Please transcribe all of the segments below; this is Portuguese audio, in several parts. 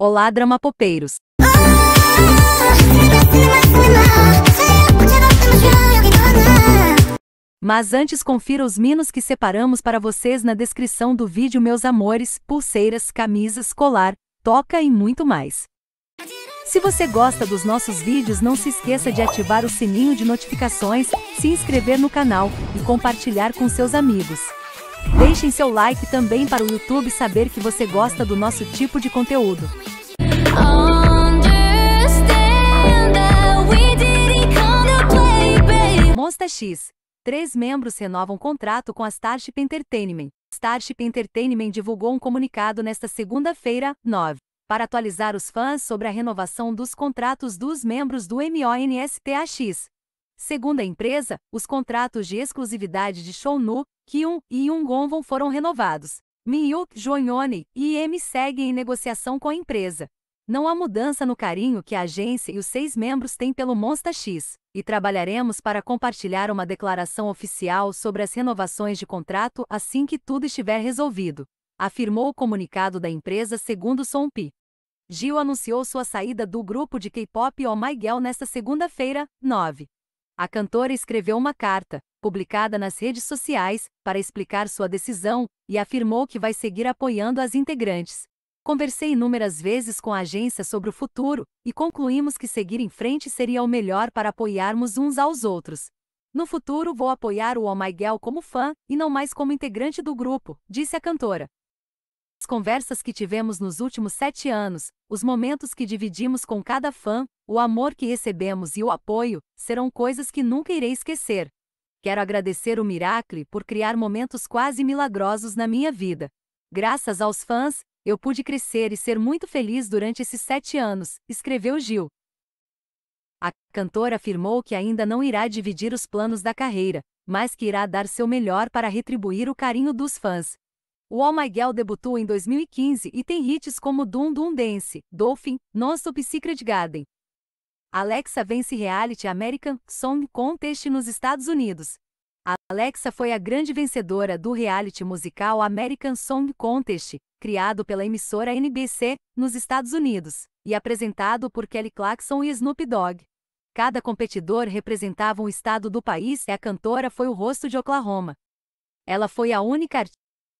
Olá, popeiros. Mas antes confira os minos que separamos para vocês na descrição do vídeo meus amores, pulseiras, camisas, colar, toca e muito mais. Se você gosta dos nossos vídeos não se esqueça de ativar o sininho de notificações, se inscrever no canal e compartilhar com seus amigos. Deixem seu like também para o YouTube saber que você gosta do nosso tipo de conteúdo. X. Três membros renovam contrato com a Starship Entertainment. Starship Entertainment divulgou um comunicado nesta segunda-feira, 9, para atualizar os fãs sobre a renovação dos contratos dos membros do MONSTAX. Segundo a empresa, os contratos de exclusividade de Shownu, Kyun e Yungonvon foram renovados. Miyu Joione e M seguem em negociação com a empresa. Não há mudança no carinho que a agência e os seis membros têm pelo Monsta X, e trabalharemos para compartilhar uma declaração oficial sobre as renovações de contrato assim que tudo estiver resolvido, afirmou o comunicado da empresa segundo Sompi. Gil anunciou sua saída do grupo de K-pop Oh My Girl nesta segunda-feira, 9. A cantora escreveu uma carta, publicada nas redes sociais, para explicar sua decisão, e afirmou que vai seguir apoiando as integrantes, Conversei inúmeras vezes com a agência sobre o futuro e concluímos que seguir em frente seria o melhor para apoiarmos uns aos outros. No futuro vou apoiar o Oh My Girl como fã e não mais como integrante do grupo, disse a cantora. As conversas que tivemos nos últimos sete anos, os momentos que dividimos com cada fã, o amor que recebemos e o apoio, serão coisas que nunca irei esquecer. Quero agradecer o Miracle por criar momentos quase milagrosos na minha vida. Graças aos fãs, eu pude crescer e ser muito feliz durante esses sete anos, escreveu Gil. A cantora afirmou que ainda não irá dividir os planos da carreira, mas que irá dar seu melhor para retribuir o carinho dos fãs. O Oh My Girl debutou em 2015 e tem hits como Dum Dum Dance, Dolphin, Nosso stop Secret Garden. Alexa vence reality American Song Contest nos Estados Unidos. Alexa foi a grande vencedora do reality musical American Song Contest, criado pela emissora NBC, nos Estados Unidos, e apresentado por Kelly Clarkson e Snoop Dogg. Cada competidor representava um estado do país e a cantora foi o rosto de Oklahoma. Ela foi a única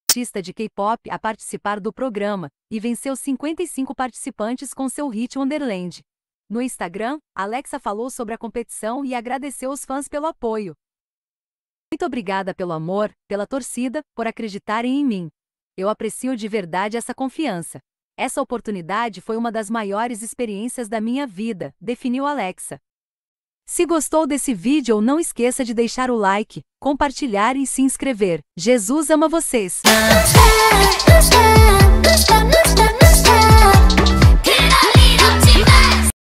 artista de K-pop a participar do programa e venceu 55 participantes com seu hit Wonderland. No Instagram, Alexa falou sobre a competição e agradeceu os fãs pelo apoio. Muito obrigada pelo amor, pela torcida, por acreditarem em mim. Eu aprecio de verdade essa confiança. Essa oportunidade foi uma das maiores experiências da minha vida, definiu Alexa. Se gostou desse vídeo, não esqueça de deixar o like, compartilhar e se inscrever. Jesus ama vocês!